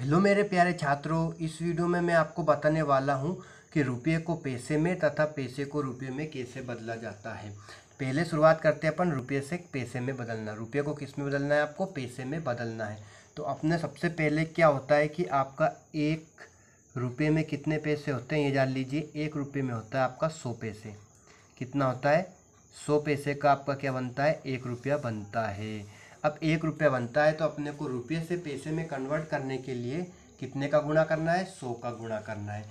hello मेरे प्यारे छात्रों इस वीडियो में मैं आपको बताने वाला हूँ कि रुपये को पैसे में तथा पैसे को रुपये में कैसे बदला जाता है पहले शुरुआत करते हैं अपन रुपये से पैसे में बदलना रुपये को किस में बदलना है आपको पैसे में बदलना है तो अपने सबसे पहले क्या होता है कि आपका एक रुपये में कितने पैसे होते हैं ये जान लीजिए एक रुपये में होता है आपका सौ पैसे कितना होता है सौ पैसे का आपका क्या बनता है एक रुपया बनता है अब एक रुपया बनता है तो अपने को रुपये से पैसे में कन्वर्ट करने के लिए कितने का गुणा करना है सौ का गुणा करना है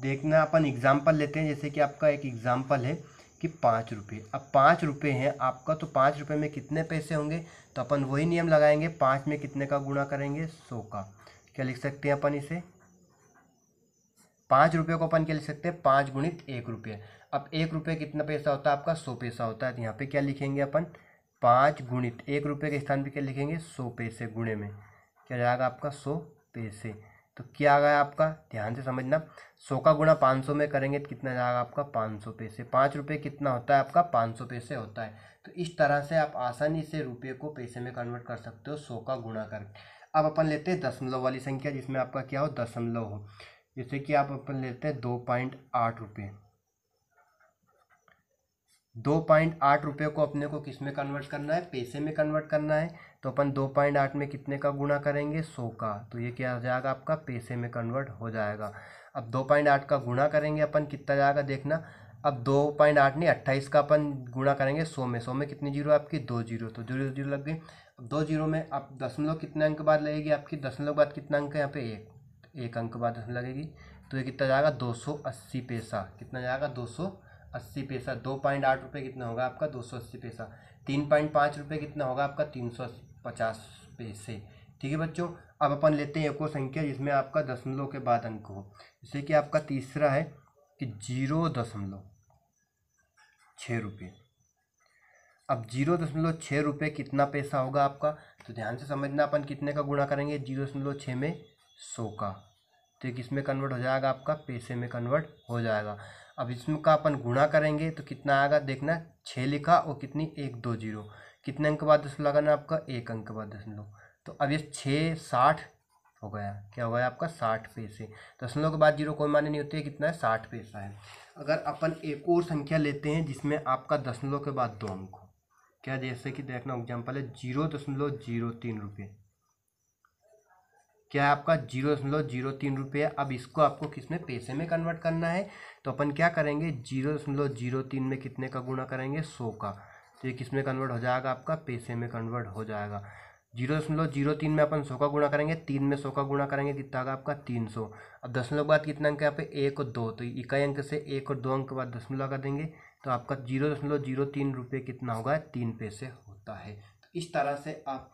देखना अपन एग्ज़ाम्पल लेते हैं जैसे कि आपका एक एग्ज़ाम्पल है कि पाँच रुपये अब पाँच रुपये हैं आपका तो पाँच रुपये में कितने पैसे होंगे तो अपन वही नियम लगाएंगे पाँच में कितने का गुणा करेंगे सौ का क्या लिख सकते हैं अपन इसे पाँच रुपये को अपन क्या लिख सकते हैं पाँच गुणित एक रुपये अब एक रुपये कितना पैसा होता है आपका सौ पैसा होता है तो यहाँ पे क्या लिखेंगे अपन पाँच गुणित एक रुपये के स्थान पर क्या लिखेंगे सौ पैसे गुणे में क्या जाएगा आपका सौ पैसे तो क्या आ गया आपका ध्यान से समझना सौ का गुणा पाँच सौ में करेंगे तो कितना जाएगा आपका पाँच सौ पैसे पाँच रुपये कितना होता है आपका पाँच सौ पैसे होता है तो इस तरह से आप आसानी से रुपये को पैसे में कन्वर्ट कर सकते हो सौ का गुणा कर अब अपन लेते हैं दशमलव वाली संख्या जिसमें आपका क्या हो दशमलव हो जैसे कि आप अपन लेते हैं दो पॉइंट आठ रुपये दो पॉइंट आठ रुपये को अपने को किस में कन्वर्ट करना है पैसे में कन्वर्ट करना है तो अपन दो पॉइंट आठ में कितने का गुणा करेंगे सौ का तो ये क्या हो जाएगा आपका पैसे में कन्वर्ट हो जाएगा अब दो पॉइंट आठ का गुणा करेंगे अपन कितना जाएगा देखना अब दो पॉइंट आठ नहीं अट्ठाईस का अपन गुणा करेंगे सौ में सौ में कितनी जीरो आपकी दो जीरो तो जीरो जीरो लग गई अब दो जीरो में आप दशमलव कितने अंक बाद लगेगी आपकी दशमलव बाद कितना अंक है यहाँ पे एक एक अंक बाद लगेगी तो ये कितना जाएगा दो सौ अस्सी पैसा कितना जाएगा दो सौ अस्सी पैसा दो पॉइंट आठ रुपये कितना होगा आपका दो सौ अस्सी पैसा तीन पॉइंट पाँच रुपये कितना होगा आपका तीन सौ पचास पैसे ठीक है बच्चों अब अपन लेते हैं एक और संख्या जिसमें आपका दशमलव के बाद अंक हो जैसे कि आपका तीसरा है कि जीरो दशमलव छः रुपये अब जीरो दशमलव छः रुपये कितना पैसा होगा आपका तो ध्यान से समझना अपन कितने का गुणा करेंगे जीरो दशमलव छः में सौ का तो किस में कन्वर्ट हो जाएगा आपका पैसे में कन्वर्ट हो जाएगा अब इसका अपन गुणा करेंगे तो कितना आएगा देखना छः लिखा और कितनी एक दो जीरो कितने अंक बाद दशमलव लगाना आपका एक अंक बाद दशमलव तो अब ये छः साठ हो गया क्या हो गया आपका साठ पैसे दशमलव के बाद जीरो कोई माने नहीं होती है कितना है साठ पैसा है अगर अपन एक और संख्या लेते हैं जिसमें आपका दशमलव के बाद दो अंक हो क्या जैसे कि देखना एग्जाम्पल है जीरो दशमलव जीरो तीन रुपये क्या है आपका जीरो दशमलव जीरो तीन रुपये अब इसको आपको किस में पैसे में कन्वर्ट करना है तो अपन क्या करेंगे जीरो दशमलव जीरो तीन में कितने का गुणा करेंगे सौ का तो ये किस में कन्वर्ट हो जाएगा आपका पैसे में कन्वर्ट हो जाएगा जीरो दशमलव जीरो तीन में अपन सौ का गुणा करेंगे तीन में सौ का गुणा करेंगे कितना आएगा आपका तीन सौ अब दशमलव के बाद कितना अंक है यहाँ एक और दो तो इकाई अंक से एक और दो अंक के बाद दशमलव कर देंगे तो आपका जीरो दशमलव जीरो तीन रुपये कितना होगा तीन पैसे होता है तो इस तरह से आप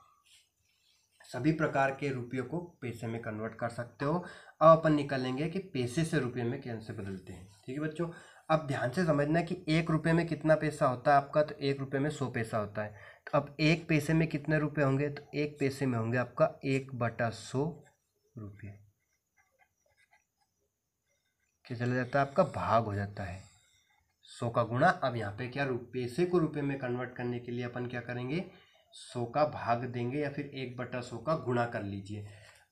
सभी प्रकार के रुपयों को पैसे में कन्वर्ट कर सकते हो अब अपन निकलेंगे कि पैसे से रुपये में कैसे बदलते हैं ठीक है बच्चों अब ध्यान से समझना कि एक रुपये में कितना पैसा होता है आपका तो एक रुपये में सौ पैसा होता है तो अब एक पैसे में कितने रुपये होंगे तो एक पैसे में होंगे आपका एक बटा सौ रुपये क्या चला जाता है आपका भाग हो जाता है सौ का गुणा अब यहाँ पे क्या पैसे को रुपये में कन्वर्ट करने के लिए अपन क्या करेंगे सो का भाग देंगे या फिर एक बटा सो का गुणा कर लीजिए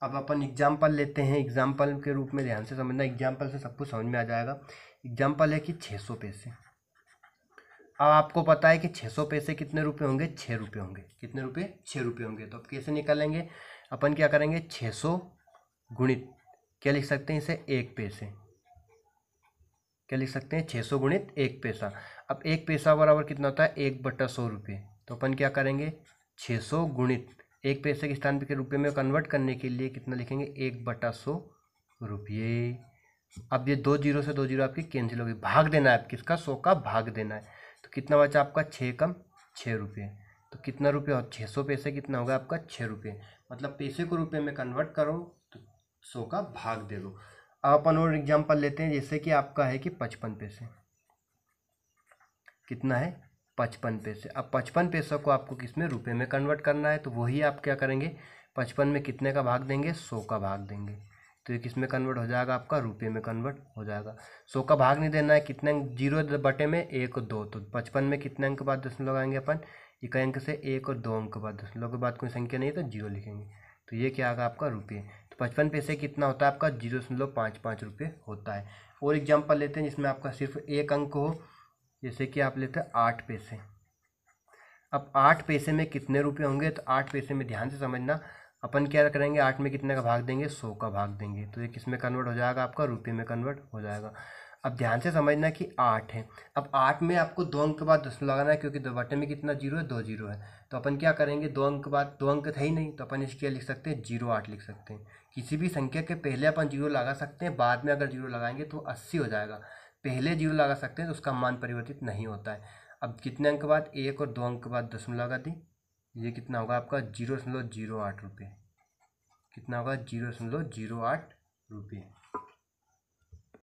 अब अपन एग्जाम्पल लेते हैं एग्जाम्पल के रूप में ध्यान से समझना एग्जाम्पल से सब कुछ समझ में आ जाएगा एग्जाम्पल है कि छः सौ पैसे अब आपको पता है कि छः सौ पैसे कितने रुपए होंगे छः रुपए होंगे कितने रुपये छः रुपए होंगे तो अब कैसे निकालेंगे अपन क्या करेंगे छः सौ गुणित क्या लिख सकते हैं इसे एक पैसे क्या लिख सकते हैं छः सौ गुणित एक पैसा अब एक पैसा बराबर कितना होता है एक बटा सौ रुपये तो अपन क्या करेंगे 600 सौ गुणित एक पैसे के स्थान के रुपये में कन्वर्ट करने के लिए कितना लिखेंगे एक बटा सौ रुपये अब ये दो जीरो से दो जीरो आपकी कैंसिल होगी भाग देना है आप किसका सौ का भाग देना है तो कितना बचा आपका छः कम छः रुपये तो कितना रुपये और छः सौ पैसे कितना होगा आपका छः रुपये मतलब पैसे को रुपये में कन्वर्ट करो तो सौ का भाग दे दो अब अपन और एग्जाम्पल लेते हैं जैसे कि आपका है कि पचपन पैसे कितना है पचपन पैसे अब पचपन पैसों को आपको किस में रुपये में कन्वर्ट करना है तो वही आप क्या करेंगे पचपन में कितने का भाग देंगे सौ का भाग देंगे तो ये किस में कन्वर्ट हो जाएगा आपका रुपये में कन्वर्ट हो जाएगा सौ का भाग नहीं देना है कितने जीरो बटे में एक और दो तो पचपन में कितने अंक के बाद लोग लगाएंगे अपन एक अंक से एक और दो अंक के बाद दसमलव के बाद कोई संख्या नहीं है तो जीरो लिखेंगे तो ये क्या आएगा आपका रुपये तो पचपन पैसे कितना होता है आपका जीरो दशमलव पाँच पाँच रुपये होता है और एग्जाम्पल लेते हैं जिसमें आपका सिर्फ एक अंक हो जैसे कि आप लेते हैं आठ पैसे अब आठ पैसे में कितने रुपए होंगे तो आठ पैसे में ध्यान से समझना अपन क्या करेंगे आठ में कितने का भाग देंगे सौ का भाग देंगे तो ये किस में कन्वर्ट हो जाएगा आपका रुपये में कन्वर्ट हो जाएगा अब ध्यान से समझना कि आठ है अब आठ में आपको दो अंक के बाद दस लगाना है क्योंकि दो बटे में कितना जीरो है दो जीरो है तो अपन क्या करेंगे दो अंक के बाद दो अंक था ही नहीं तो अपन इसके लिख सकते हैं जीरो आठ लिख सकते हैं किसी भी संख्या के पहले अपन जीरो लगा सकते हैं बाद में अगर जीरो लगाएंगे तो अस्सी हो जाएगा पहले जीरो लगा सकते हैं तो उसका मान परिवर्तित नहीं होता है अब कितने अंक बाद एक और दो अंक के बाद दशमलव लगा दी ये कितना होगा आपका जीरो दशमलव जीरो आठ रुपये कितना होगा जीरो दशमलव जीरो आठ रुपये